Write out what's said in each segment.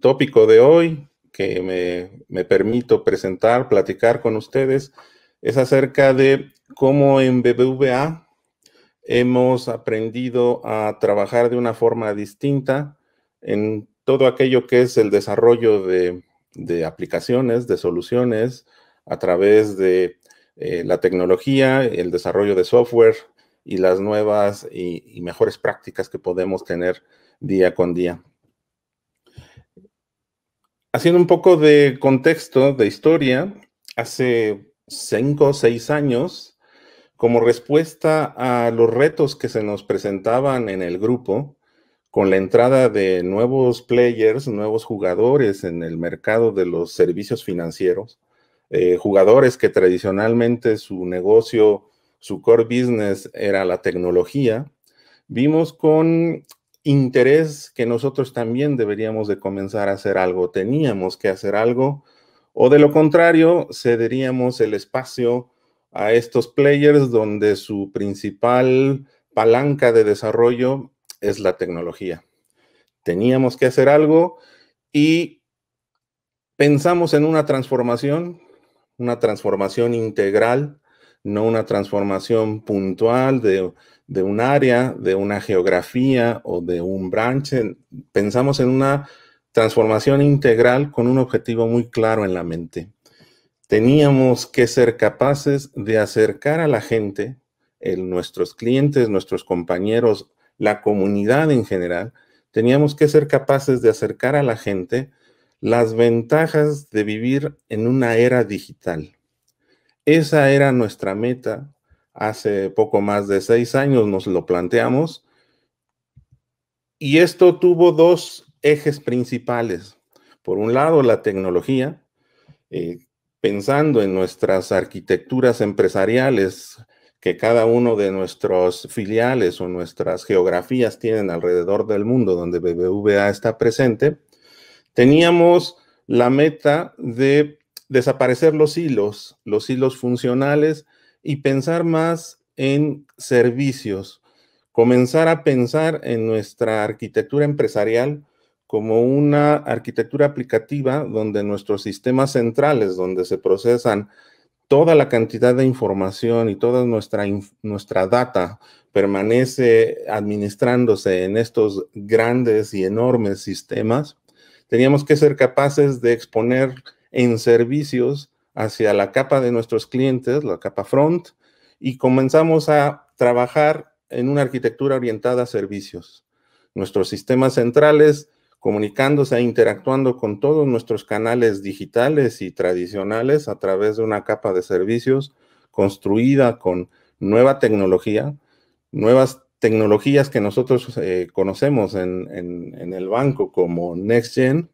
tópico de hoy que me, permito presentar, platicar con ustedes, es acerca de cómo en BBVA hemos aprendido a trabajar de una forma distinta en todo aquello que es el desarrollo de, aplicaciones, de soluciones a través de eh, la tecnología, el desarrollo de software y las nuevas y, mejores prácticas que podemos tener día con día haciendo un poco de contexto, de historia, hace cinco o seis años, como respuesta a los retos que se nos presentaban en el grupo, con la entrada de nuevos players, nuevos jugadores en el mercado de los servicios financieros, eh, jugadores que tradicionalmente su negocio, su core business era la tecnología, vimos con interés que nosotros también deberíamos de comenzar a hacer algo, teníamos que hacer algo, o de lo contrario, cederíamos el espacio a estos players donde su principal palanca de desarrollo es la tecnología. Teníamos que hacer algo y pensamos en una transformación, una transformación integral no una transformación puntual de, un área, de una geografía o de un branch. Pensamos en una transformación integral con un objetivo muy claro en la mente. Teníamos que ser capaces de acercar a la gente, nuestros clientes, nuestros compañeros, la comunidad en general, teníamos que ser capaces de acercar a la gente las ventajas de vivir en una era digital. Esa era nuestra meta. Hace poco más de seis años nos lo planteamos. Y esto tuvo dos ejes principales. Por un lado, la tecnología, eh, pensando en nuestras arquitecturas empresariales que cada uno de nuestros filiales o nuestras geografías tienen alrededor del mundo donde BBVA está presente, teníamos la meta de desaparecer los hilos, los hilos funcionales y pensar más en servicios, comenzar a pensar en nuestra arquitectura empresarial como una arquitectura aplicativa donde nuestros sistemas centrales, donde se procesan toda la cantidad de información y toda nuestra, nuestra data permanece administrándose en estos grandes y enormes sistemas, teníamos que ser capaces de exponer en servicios hacia la capa de nuestros clientes, la capa front, y comenzamos a trabajar en una arquitectura orientada a servicios. Nuestros sistemas centrales comunicándose e interactuando con todos nuestros canales digitales y tradicionales a través de una capa de servicios construida con nueva tecnología, nuevas tecnologías que nosotros eh, conocemos en, en, el banco como NextGen,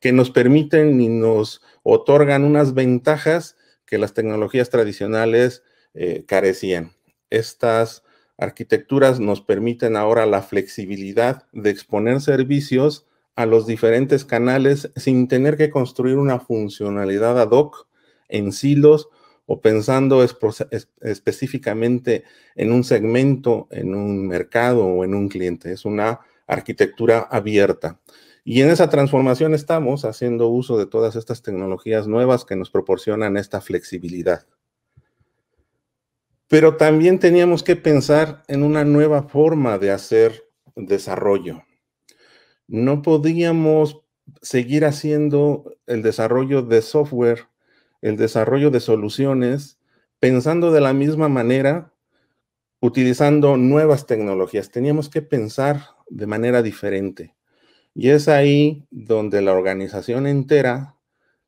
que nos permiten y nos otorgan unas ventajas que las tecnologías tradicionales eh, carecían. Estas arquitecturas nos permiten ahora la flexibilidad de exponer servicios a los diferentes canales sin tener que construir una funcionalidad ad hoc en silos o pensando específicamente en un segmento, en un mercado o en un cliente. Es una arquitectura abierta. Y en esa transformación estamos haciendo uso de todas estas tecnologías nuevas que nos proporcionan esta flexibilidad. Pero también teníamos que pensar en una nueva forma de hacer desarrollo. No podíamos seguir haciendo el desarrollo de software, el desarrollo de soluciones, pensando de la misma manera, utilizando nuevas tecnologías. Teníamos que pensar de manera diferente. Y es ahí donde la organización entera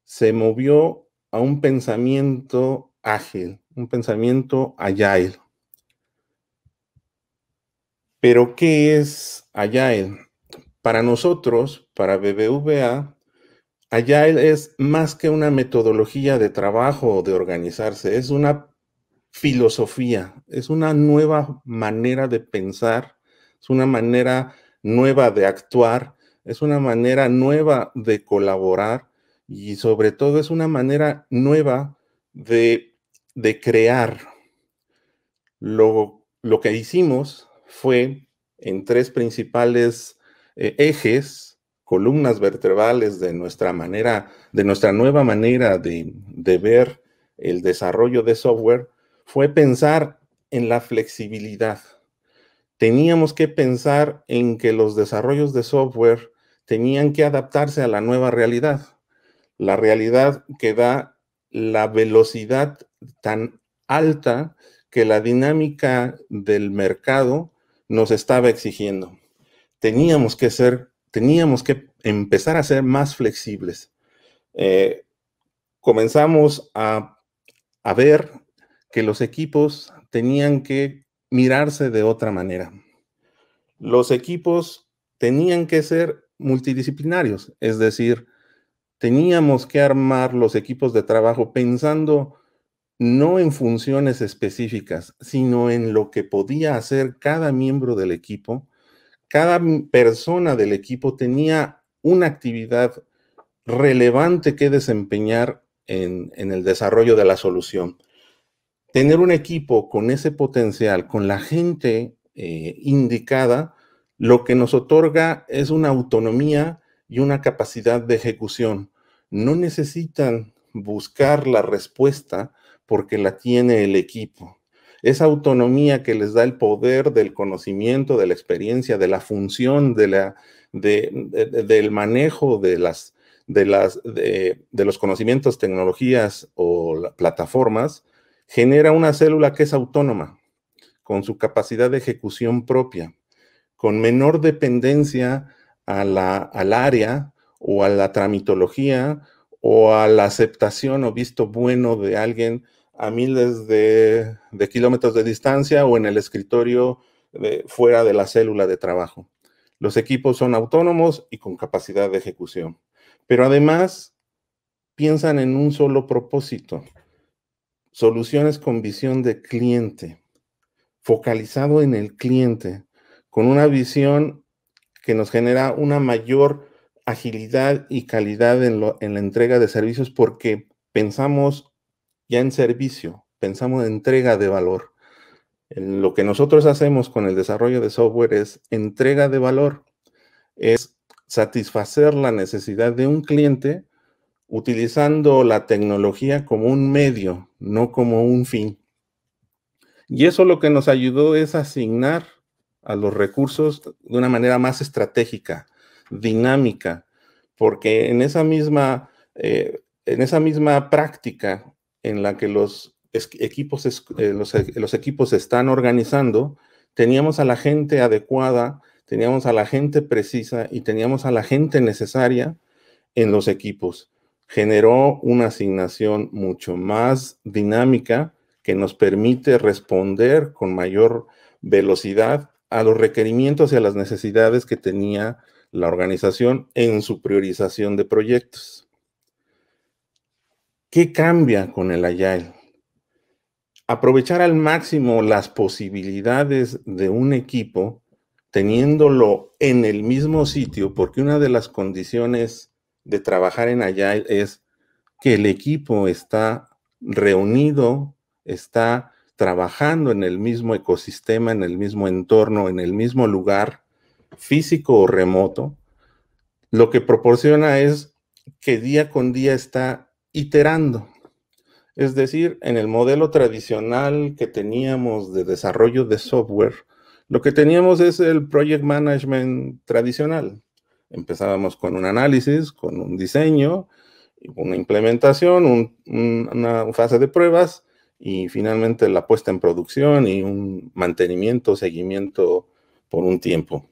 se movió a un pensamiento ágil, un pensamiento agile. Pero, ¿qué es agile? Para nosotros, para BBVA, agile es más que una metodología de trabajo o de organizarse, es una filosofía, es una nueva manera de pensar, es una manera nueva de actuar es una manera nueva de colaborar y sobre todo es una manera nueva de, crear. Lo, que hicimos fue en tres principales eh, ejes, columnas vertebrales de nuestra manera, de nuestra nueva manera de, de ver el desarrollo de software, fue pensar en la flexibilidad. Teníamos que pensar en que los desarrollos de software tenían que adaptarse a la nueva realidad, la realidad que da la velocidad tan alta que la dinámica del mercado nos estaba exigiendo. Teníamos que ser, teníamos que empezar a ser más flexibles. Eh, comenzamos a ver que los equipos tenían que mirarse de otra manera. Los equipos tenían que ser multidisciplinarios, es decir, teníamos que armar los equipos de trabajo pensando no en funciones específicas, sino en lo que podía hacer cada miembro del equipo. Cada persona del equipo tenía una actividad relevante que desempeñar en, el desarrollo de la solución. Tener un equipo con ese potencial, con la gente eh, indicada, lo que nos otorga es una autonomía y una capacidad de ejecución. No necesitan buscar la respuesta porque la tiene el equipo. Esa autonomía que les da el poder del conocimiento, de la experiencia, de la función, del manejo de, de los conocimientos, tecnologías o plataformas, genera una célula que es autónoma, con su capacidad de ejecución propia con menor dependencia a la, al área o a la tramitología o a la aceptación o visto bueno de alguien a miles de, kilómetros de distancia o en el escritorio fuera de la célula de trabajo. Los equipos son autónomos y con capacidad de ejecución, pero además piensan en un solo propósito, soluciones con visión de cliente, focalizado en el cliente, con una visión que nos genera una mayor agilidad y calidad en, la entrega de servicios porque pensamos ya en servicio, pensamos en entrega de valor. lo que nosotros hacemos con el desarrollo de software es entrega de valor, es satisfacer la necesidad de un cliente utilizando la tecnología como un medio, no como un fin. Y eso lo que nos ayudó es asignar a los recursos de una manera más estratégica, dinámica, porque en esa misma, eh, en esa misma práctica en la que los equipos, eh, los, eh, los equipos se están organizando, teníamos a la gente adecuada, teníamos a la gente precisa y teníamos a la gente necesaria en los equipos. Generó una asignación mucho más dinámica que nos permite responder con mayor velocidad a los requerimientos y a las necesidades que tenía la organización en su priorización de proyectos. ¿Qué cambia con el Agile? Aprovechar al máximo las posibilidades de un equipo teniéndolo en el mismo sitio, porque una de las condiciones de trabajar en Agile es que el equipo está reunido, está trabajando en el mismo ecosistema, en el mismo entorno, en el mismo lugar, físico o remoto, lo que proporciona es que día con día está iterando. Es decir, en el modelo tradicional que teníamos de desarrollo de software, lo que teníamos es el project management tradicional. Empezábamos con un análisis, con un diseño, una implementación, una fase de pruebas, y finalmente la puesta en producción y un mantenimiento, seguimiento por un tiempo.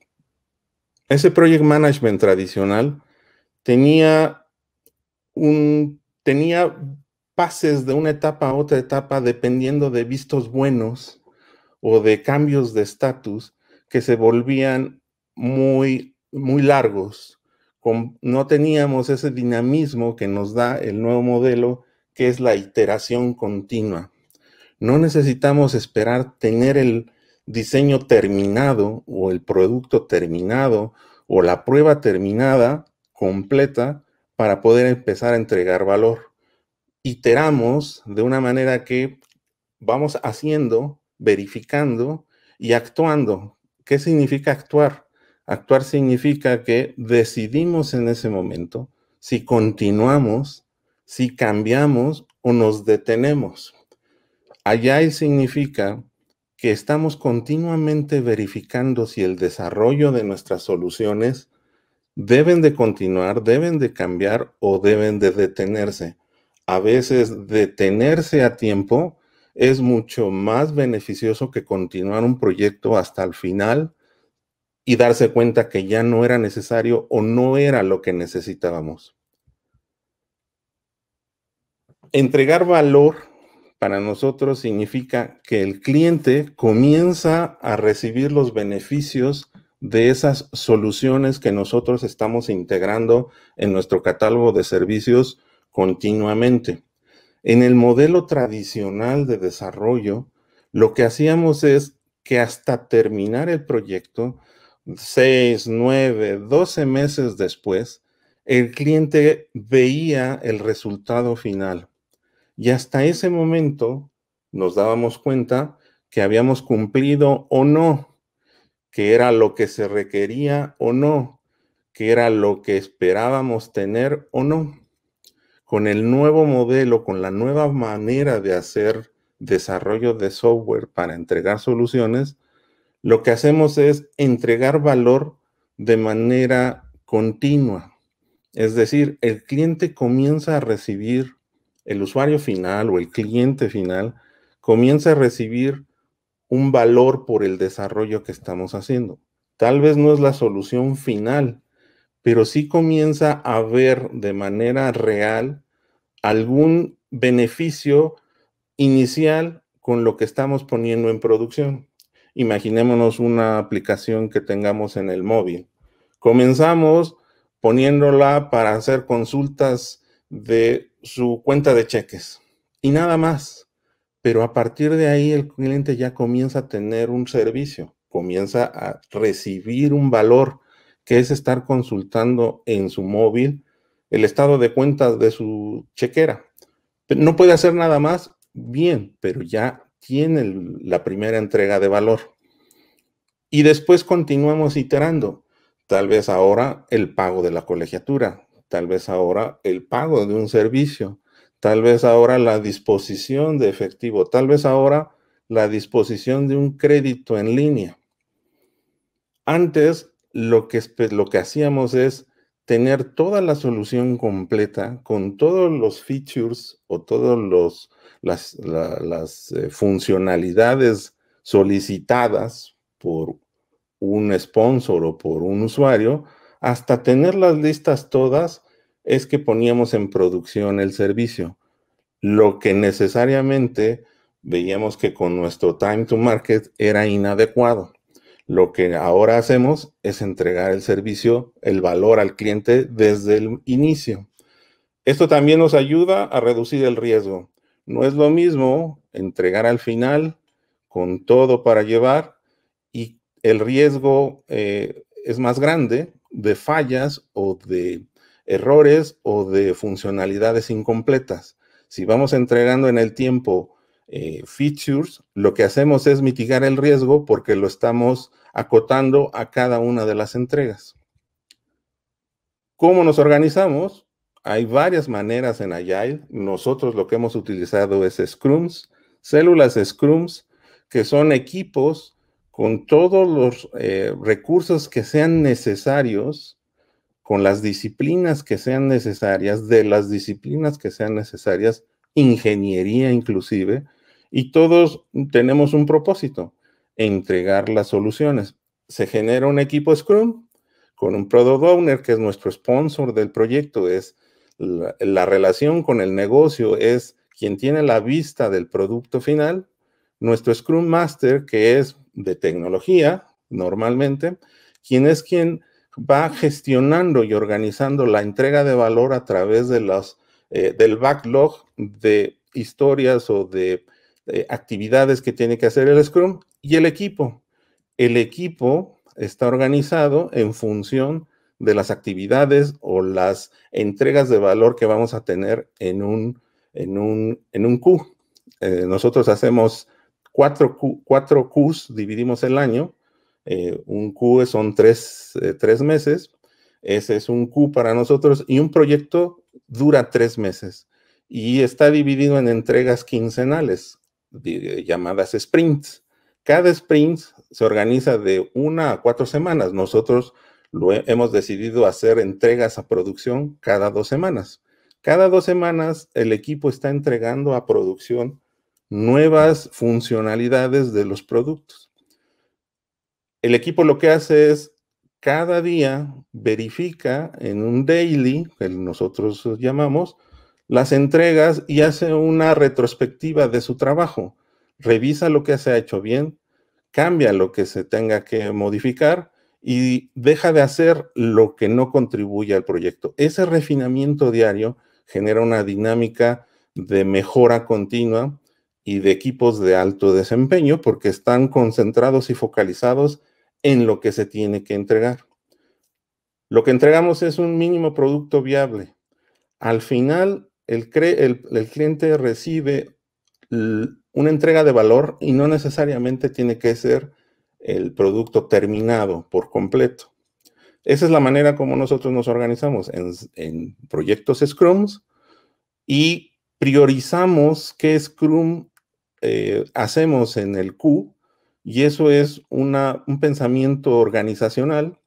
Ese project management tradicional tenía un tenía pases de una etapa a otra etapa dependiendo de vistos buenos o de cambios de estatus que se volvían muy muy largos. no teníamos ese dinamismo que nos da el nuevo modelo, que es la iteración continua. No necesitamos esperar tener el diseño terminado o el producto terminado o la prueba terminada completa para poder empezar a entregar valor. Iteramos de una manera que vamos haciendo, verificando y actuando. ¿Qué significa actuar? Actuar significa que decidimos en ese momento si continuamos, si cambiamos o nos detenemos. Allá significa que estamos continuamente verificando si el desarrollo de nuestras soluciones deben de continuar, deben de cambiar o deben de detenerse. A veces detenerse a tiempo es mucho más beneficioso que continuar un proyecto hasta el final y darse cuenta que ya no era necesario o no era lo que necesitábamos. Entregar valor para nosotros significa que el cliente comienza a recibir los beneficios de esas soluciones que nosotros estamos integrando en nuestro catálogo de servicios continuamente. En el modelo tradicional de desarrollo, lo que hacíamos es que hasta terminar el proyecto, seis, nueve, doce meses después, el cliente veía el resultado final. Y hasta ese momento nos dábamos cuenta que habíamos cumplido o no, que era lo que se requería o no, que era lo que esperábamos tener o no. Con el nuevo modelo, con la nueva manera de hacer desarrollo de software para entregar soluciones, lo que hacemos es entregar valor de manera continua. Es decir, el cliente comienza a recibir el usuario final o el cliente final comienza a recibir un valor por el desarrollo que estamos haciendo. Tal vez no es la solución final, pero sí comienza a ver de manera real algún beneficio inicial con lo que estamos poniendo en producción. Imaginémonos una aplicación que tengamos en el móvil. Comenzamos poniéndola para hacer consultas de su cuenta de cheques y nada más. Pero a partir de ahí el cliente ya comienza a tener un servicio, comienza a recibir un valor que es estar consultando en su móvil el estado de cuentas de su chequera. no puede hacer nada más, bien, pero ya tiene la primera entrega de valor. Y después continuamos iterando. Tal vez ahora el pago de la colegiatura, tal vez ahora el pago de un servicio, tal vez ahora la disposición de efectivo, tal vez ahora la disposición de un crédito en línea. Antes lo que, hacíamos es tener toda la solución completa con todos los features o todas las, las eh, funcionalidades solicitadas por un sponsor o por un usuario hasta tener las listas todas es que poníamos en producción el servicio. Lo que necesariamente veíamos que con nuestro time to market era inadecuado. Lo que ahora hacemos es entregar el servicio, el valor al cliente desde el inicio. Esto también nos ayuda a reducir el riesgo. No es lo mismo entregar al final con todo para llevar y el riesgo eh, es más grande de fallas o de errores o de funcionalidades incompletas. Si vamos entregando en el tiempo eh, features, lo que hacemos es mitigar el riesgo porque lo estamos acotando a cada una de las entregas. ¿Cómo nos organizamos? Hay varias maneras en Agile. Nosotros lo que hemos utilizado es Scrums, células Scrums, que son equipos con todos los eh, recursos que sean necesarios, con las disciplinas que sean necesarias, de las disciplinas que sean necesarias, ingeniería inclusive, y todos tenemos un propósito, entregar las soluciones. Se genera un equipo Scrum con un Product Owner, que es nuestro sponsor del proyecto, es la relación con el negocio, es quien tiene la vista del producto final, nuestro Scrum Master, que es de tecnología, normalmente, quien es quien va gestionando y organizando la entrega de valor a través de las, eh, del backlog de historias o de eh, actividades que tiene que hacer el Scrum y el equipo. El equipo está organizado en función de las actividades o las entregas de valor que vamos a tener en un, en un, en un Q. Eh, nosotros hacemos cuatro, Qs, dividimos el año. Eh, un Q son eh, tres, meses. Ese es un Q para nosotros y un proyecto dura tres meses y está dividido en entregas quincenales eh, llamadas sprints. Cada sprint se organiza de una a cuatro semanas. Nosotros hemos decidido hacer entregas a producción cada dos semanas. Cada dos semanas el equipo está entregando a producción nuevas funcionalidades de los productos. El equipo lo que hace es cada día verifica en un daily, que nosotros llamamos, las entregas y hace una retrospectiva de su trabajo. Revisa lo que se ha hecho bien, cambia lo que se tenga que modificar y deja de hacer lo que no contribuye al proyecto. Ese refinamiento diario genera una dinámica de mejora continua y de equipos de alto desempeño porque están concentrados y focalizados en lo que se tiene que entregar. Lo que entregamos es un mínimo producto viable. Al final, el, cliente recibe una entrega de valor y no necesariamente tiene que ser el producto terminado por completo. Esa es la manera como nosotros nos organizamos en, proyectos Scrum y priorizamos qué Scrum eh, hacemos en el Q, y eso es un pensamiento organizacional.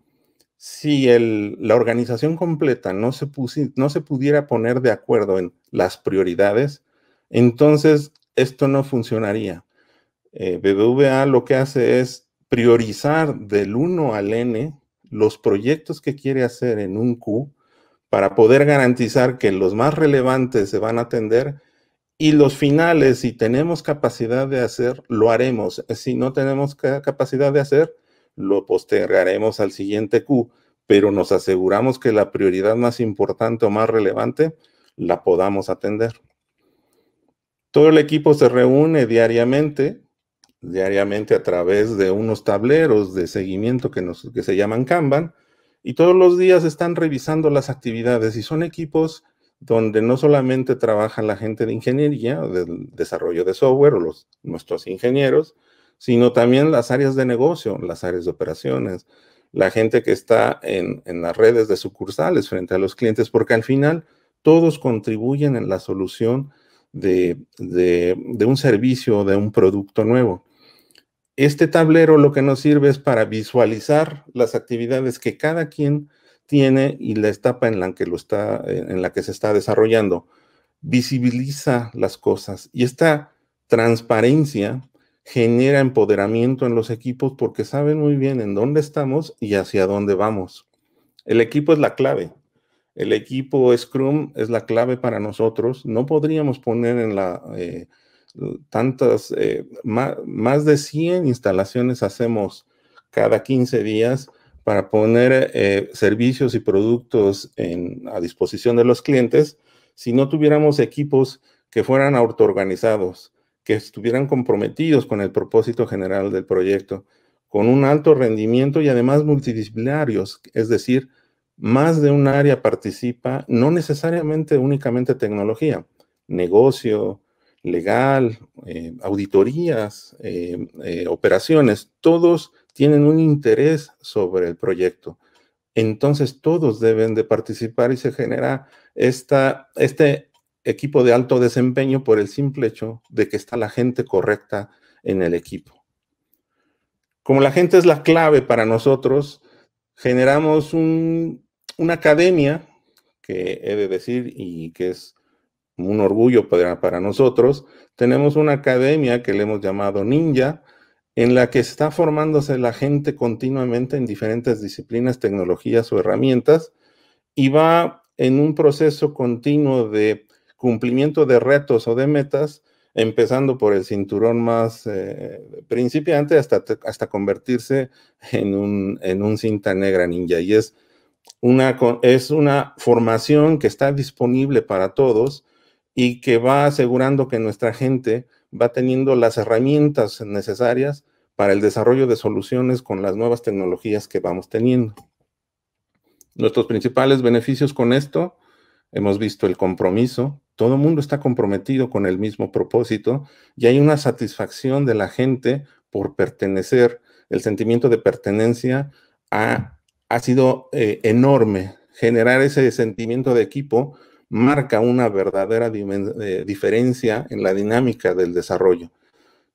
Si la organización completa no se, no se pudiera poner de acuerdo en las prioridades, entonces esto no funcionaría. Eh, BBVA lo que hace es priorizar del 1 al N los proyectos que quiere hacer en un Q para poder garantizar que los más relevantes se van a atender y los finales, si tenemos capacidad de hacer, lo haremos. Si no tenemos capacidad de hacer, lo postergaremos al siguiente Q, pero nos aseguramos que la prioridad más importante o más relevante la podamos atender. Todo el equipo se reúne diariamente, diariamente a través de unos tableros de seguimiento que, nos, se llaman Kanban, y todos los días están revisando las actividades y son equipos donde no solamente trabaja la gente de ingeniería, del desarrollo de software o los, nuestros ingenieros, sino también las áreas de negocio, las áreas de operaciones, la gente que está en, las redes de sucursales frente a los clientes, porque al final todos contribuyen en la solución de, de un servicio o de un producto nuevo. Este tablero lo que nos sirve es para visualizar las actividades que cada quien tiene y la etapa en la que lo está, eh, en la que se está desarrollando, visibiliza las cosas y esta transparencia genera empoderamiento en los equipos porque saben muy bien en dónde estamos y hacia dónde vamos. El equipo es la clave. El equipo Scrum es la clave para nosotros. No podríamos poner en la eh, tantas, eh, más, más de 100 instalaciones hacemos cada 15 días para poner eh, servicios y productos a disposición de los clientes si no tuviéramos equipos que fueran autoorganizados, que estuvieran comprometidos con el propósito general del proyecto, con un alto rendimiento y además multidisciplinarios, es decir, más de un área participa, no necesariamente únicamente tecnología, negocio, legal, eh, auditorías, eh, operaciones, todos tienen un interés sobre el proyecto. Entonces todos deben de participar y se genera este equipo de alto desempeño por el simple hecho de que está la gente correcta en el equipo. Como la gente es la clave para nosotros, generamos una academia que he de decir y que es un orgullo para, para nosotros. Tenemos una academia que le hemos llamado Ninja, en la que está formándose la gente continuamente en diferentes disciplinas, tecnologías o herramientas y va en un proceso continuo de cumplimiento de retos o de metas, empezando por el cinturón más eh, principiante hasta, hasta convertirse en un, en un cinta negra ninja. Y es una, es una formación que está disponible para todos y que va asegurando que nuestra gente va teniendo las herramientas necesarias para el desarrollo de soluciones con las nuevas tecnologías que vamos teniendo. Nuestros principales beneficios con esto, hemos visto el compromiso, todo el mundo está comprometido con el mismo propósito y hay una satisfacción de la gente por pertenecer, el sentimiento de pertenencia ha, sido eh, enorme, generar ese sentimiento de equipo marca una verdadera eh, diferencia en la dinámica del desarrollo.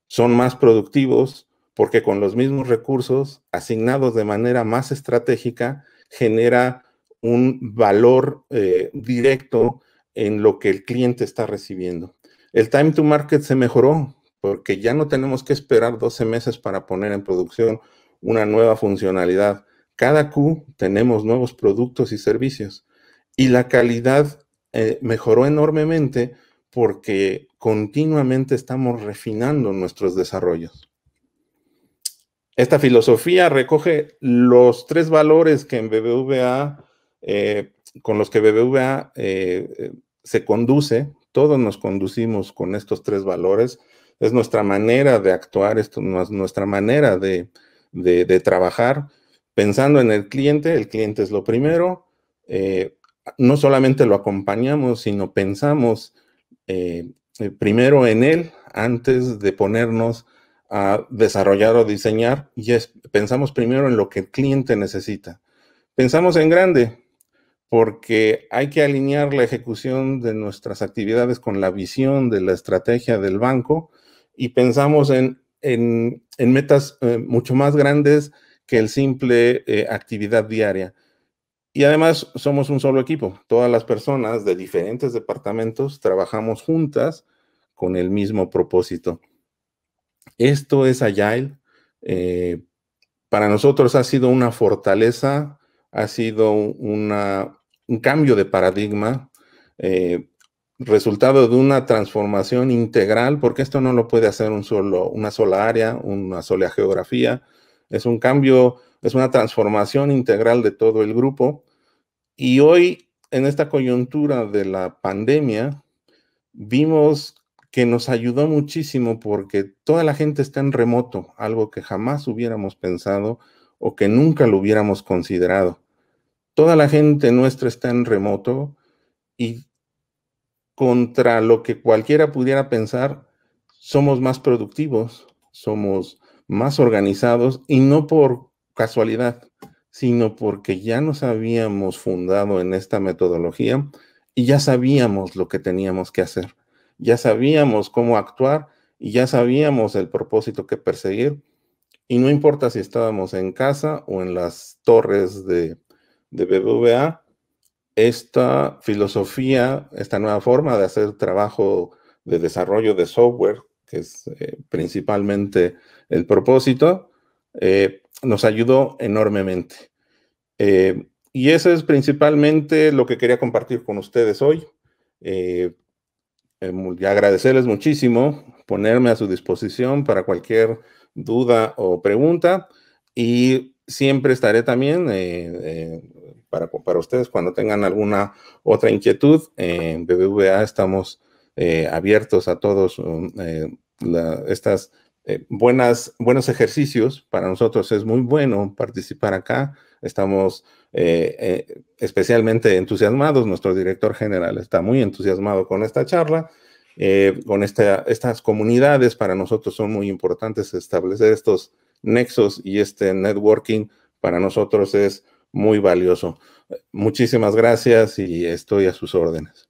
Son más productivos porque con los mismos recursos asignados de manera más estratégica genera un valor eh, directo en lo que el cliente está recibiendo. El time to market se mejoró porque ya no tenemos que esperar 12 meses para poner en producción una nueva funcionalidad. Cada Q tenemos nuevos productos y servicios y la calidad eh, mejoró enormemente porque continuamente estamos refinando nuestros desarrollos. Esta filosofía recoge los tres valores que en BBVA, eh, con los que BBVA eh, se conduce, todos nos conducimos con estos tres valores, es nuestra manera de actuar, es nuestra manera de, trabajar, pensando en el cliente, el cliente es lo primero, no solamente lo acompañamos, sino pensamos eh, eh, primero en él antes de ponernos a desarrollar o diseñar y pensamos primero en lo que el cliente necesita. Pensamos en grande porque hay que alinear la ejecución de nuestras actividades con la visión de la estrategia del banco y pensamos en, metas eh, mucho más grandes que el simple actividad diaria. Y además somos un solo equipo. Todas las personas de diferentes departamentos trabajamos juntas con el mismo propósito. Esto es Agile. Eh, para nosotros ha sido una fortaleza, ha sido un cambio de paradigma, eh, resultado de una transformación integral, porque esto no lo puede hacer un solo, una sola área, una sola geografía. Es un cambio, es una transformación integral de todo el grupo y hoy, en esta coyuntura de la pandemia, vimos que nos ayudó muchísimo porque toda la gente está en remoto, algo que jamás hubiéramos pensado o que nunca lo hubiéramos considerado. Toda la gente nuestra está en remoto y contra lo que cualquiera pudiera pensar, somos más productivos, somos más organizados y no por casualidad, sino porque ya nos habíamos fundado en esta metodología y ya sabíamos lo que teníamos que hacer, ya sabíamos cómo actuar y ya sabíamos el propósito que perseguir. Y no importa si estábamos en casa o en las torres de, de BBVA, esta filosofía, esta nueva forma de hacer trabajo de desarrollo de software, que es eh, principalmente el propósito, eh, nos ayudó enormemente. Eh, y eso es principalmente lo que quería compartir con ustedes hoy. Eh, eh, y agradecerles muchísimo, ponerme a su disposición para cualquier duda o pregunta y siempre estaré también para, ustedes cuando tengan alguna otra inquietud. En BBVA estamos abiertos a todos mm, estas eh, buenas, buenos ejercicios. Para nosotros es muy bueno participar acá. Estamos eh, eh, especialmente entusiasmados. Nuestro director general está muy entusiasmado con esta charla, con esta, estas comunidades. Para nosotros son muy importantes establecer estos nexos y este networking. Para nosotros es muy valioso. Muchísimas gracias y estoy a sus órdenes.